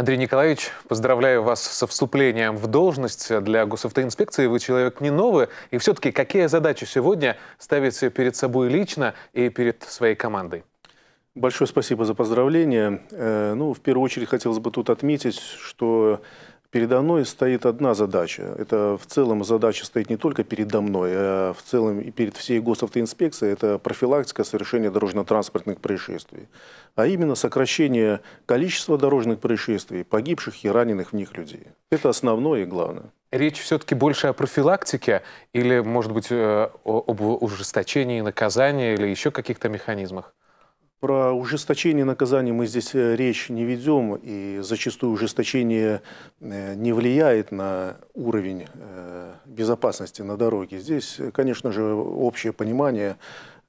Андрей Николаевич, поздравляю вас со вступлением в должность. Для госавтоинспекции вы человек не новый. И все-таки какие задачи сегодня ставите перед собой лично и перед своей командой? Большое спасибо за поздравление. Э, ну, в первую очередь хотелось бы тут отметить, что Передо мной стоит одна задача. Это в целом задача стоит не только передо мной, а в целом и перед всей госавтоинспекцией. Это профилактика совершения дорожно-транспортных происшествий. А именно сокращение количества дорожных происшествий, погибших и раненых в них людей. Это основное и главное. Речь все-таки больше о профилактике или, может быть, э, об ужесточении наказания или еще каких-то механизмах? Про ужесточение наказаний мы здесь э, речь не ведем, и зачастую ужесточение э, не влияет на уровень э, безопасности на дороге. Здесь, конечно же, общее понимание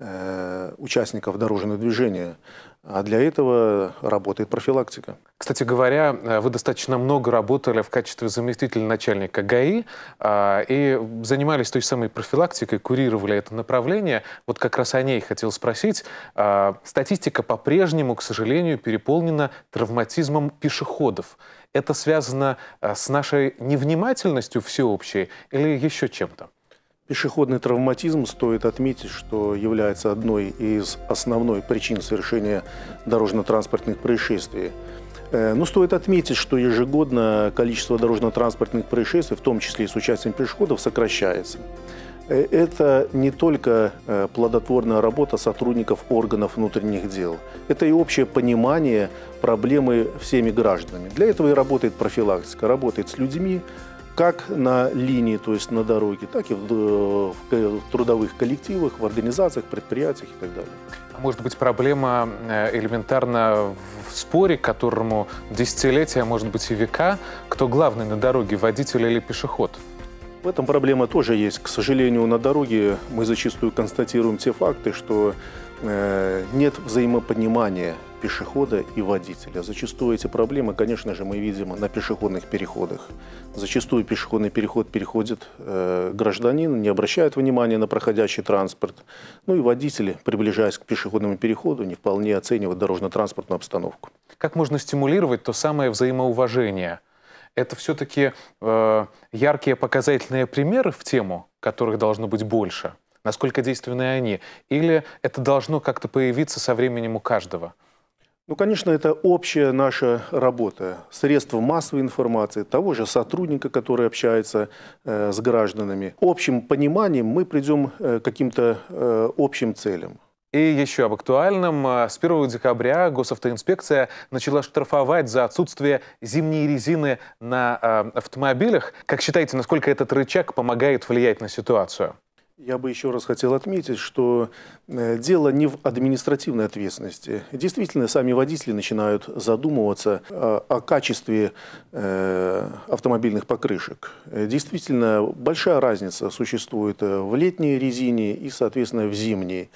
Э, участников дорожного движения. А для этого работает профилактика. Кстати говоря, э, вы достаточно много работали в качестве заместителя начальника ГАИ а, и занимались той самой профилактикой, курировали это направление. Вот как раз о ней хотел спросить. А, статистика по-прежнему, к сожалению, переполнена травматизмом пешеходов. Это связано э, с нашей невнимательностью всеобщей или еще чем-то? Пешеходный травматизм, стоит отметить, что является одной из основной причин совершения дорожно-транспортных происшествий. Э, но стоит отметить, что ежегодно количество дорожно-транспортных происшествий, в том числе и с участием пешеходов, сокращается. Э, это не только э, плодотворная работа сотрудников органов внутренних дел, это и общее понимание проблемы всеми гражданами. Для этого и работает профилактика, работает с людьми, как на линии, то есть на дороге, так и в, э, в трудовых коллективах, в организациях, предприятиях и так далее. А может быть, проблема э, элементарно в споре, которому десятилетия, а может быть, и века, кто главный на дороге, водитель или пешеход? В этом проблема тоже есть. К сожалению, на дороге мы зачастую констатируем те факты, что э, нет взаимопонимания пешехода и водителя. Зачастую эти проблемы, конечно же, мы видим на пешеходных переходах. Зачастую пешеходный переход переходит э, гражданин, не обращает внимания на проходящий транспорт. Ну и водители, приближаясь к пешеходному переходу, не вполне оценивают дорожно-транспортную обстановку. Как можно стимулировать то самое взаимоуважение? Это все-таки э, яркие показательные примеры в тему, которых должно быть больше насколько действенны они, или это должно как-то появиться со временем у каждого? Ну, конечно, это общая наша работа, средства массовой информации, того же сотрудника, который общается э, с гражданами. Общим пониманием мы придем э, к каким-то э, общим целям. И еще об актуальном. Э, с 1 декабря госавтоинспекция начала штрафовать за отсутствие зимней резины на э, автомобилях. Как считаете, насколько этот рычаг помогает влиять на ситуацию? Я бы еще раз хотел отметить, что э, дело не в административной ответственности. Действительно, сами водители начинают задумываться э, о качестве э, автомобильных покрышек. Действительно, большая разница существует в летней резине и, соответственно, в зимней.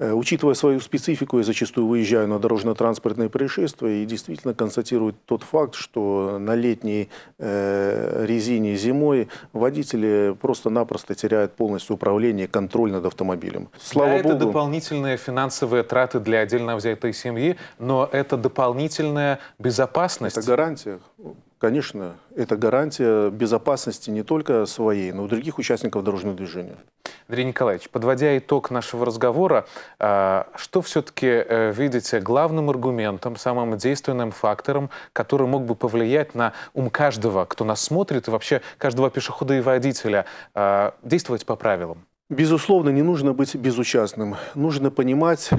Э, учитывая свою специфику, я зачастую выезжаю на дорожно-транспортные происшествия и действительно констатирую тот факт, что на летней э, резине зимой водители просто-напросто теряют полностью управление, контроль над автомобилем. Слава да, Богу. это дополнительные финансовые траты для отдельно взятой семьи, но это дополнительная безопасность. Это гарантия конечно, это гарантия безопасности не только своей, но и других участников дорожного движения. Андрей Николаевич, подводя итог нашего разговора, а, что все-таки э, видите главным аргументом, самым действенным фактором, который мог бы повлиять на ум каждого, кто нас смотрит, и вообще каждого пешехода и водителя, а, действовать по правилам? Безусловно, не нужно быть безучастным. Нужно понимать,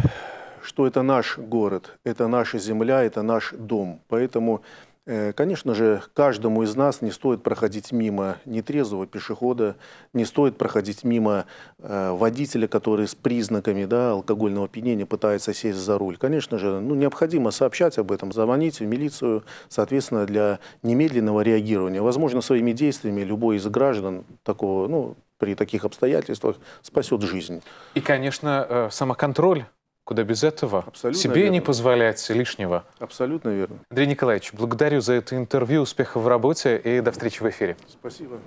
что это наш город, это наша земля, это наш дом. Поэтому Э, конечно же, каждому из нас не стоит проходить мимо нетрезвого пешехода, не стоит проходить мимо э, водителя, который с признаками да, алкогольного опьянения пытается сесть за руль. Конечно же, ну, необходимо сообщать об этом, звонить в милицию, соответственно, для немедленного реагирования. Возможно, своими действиями любой из граждан такого, ну, при таких обстоятельствах спасет жизнь. И, конечно, э, самоконтроль Куда без этого? Абсолютно Себе верно. не позволять лишнего. Абсолютно верно. Андрей Николаевич, благодарю за это интервью, успехов в работе и до встречи в эфире. Спасибо.